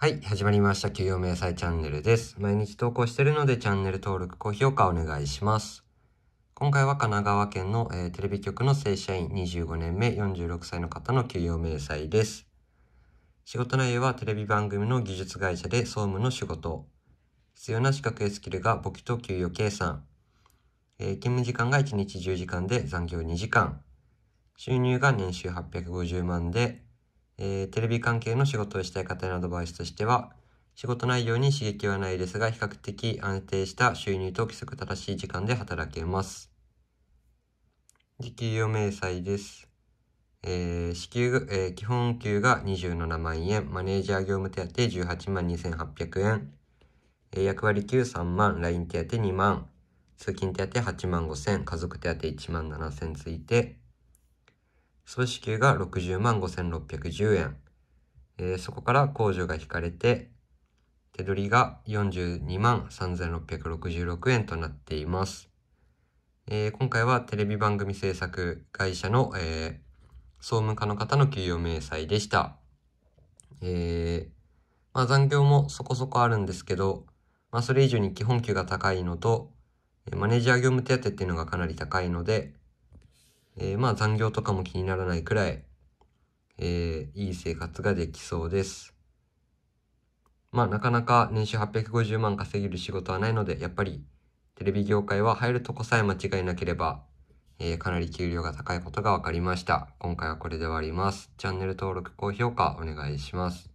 はい、始まりました。給与明細チャンネルです。毎日投稿してるのでチャンネル登録、高評価お願いします。今回は神奈川県の、えー、テレビ局の正社員25年目46歳の方の給与明細です。仕事内容はテレビ番組の技術会社で総務の仕事。必要な資格やスキルが簿記と給与計算。えー、勤務時間が1日10時間で残業2時間。収入が年収850万で、えー、テレビ関係の仕事をしたい方へのアドバイスとしては、仕事内容に刺激はないですが、比較的安定した収入と規則正しい時間で働けます。時給予明細です。えー、支給、えー、基本給が27万円、マネージャー業務手当18万2800円、えー、役割給3万、LINE 手当2万、通勤手当8万5000、家族手当1万7000ついて、総支給が60万5610円、えー、そこから控除が引かれて、手取りが42万3666円となっています。えー、今回はテレビ番組制作会社の、えー、総務課の方の給与明細でした。えー、まあ、残業もそこそこあるんですけど、まあ、それ以上に基本給が高いのと、マネージャー業務手当っていうのがかなり高いので、えー、まあ残業とかも気にならないくらい、えー、いい生活ができそうです。まあなかなか年収850万稼げる仕事はないので、やっぱりテレビ業界は入るとこさえ間違いなければ、えー、かなり給料が高いことが分かりました。今回はこれで終わります。チャンネル登録、高評価お願いします。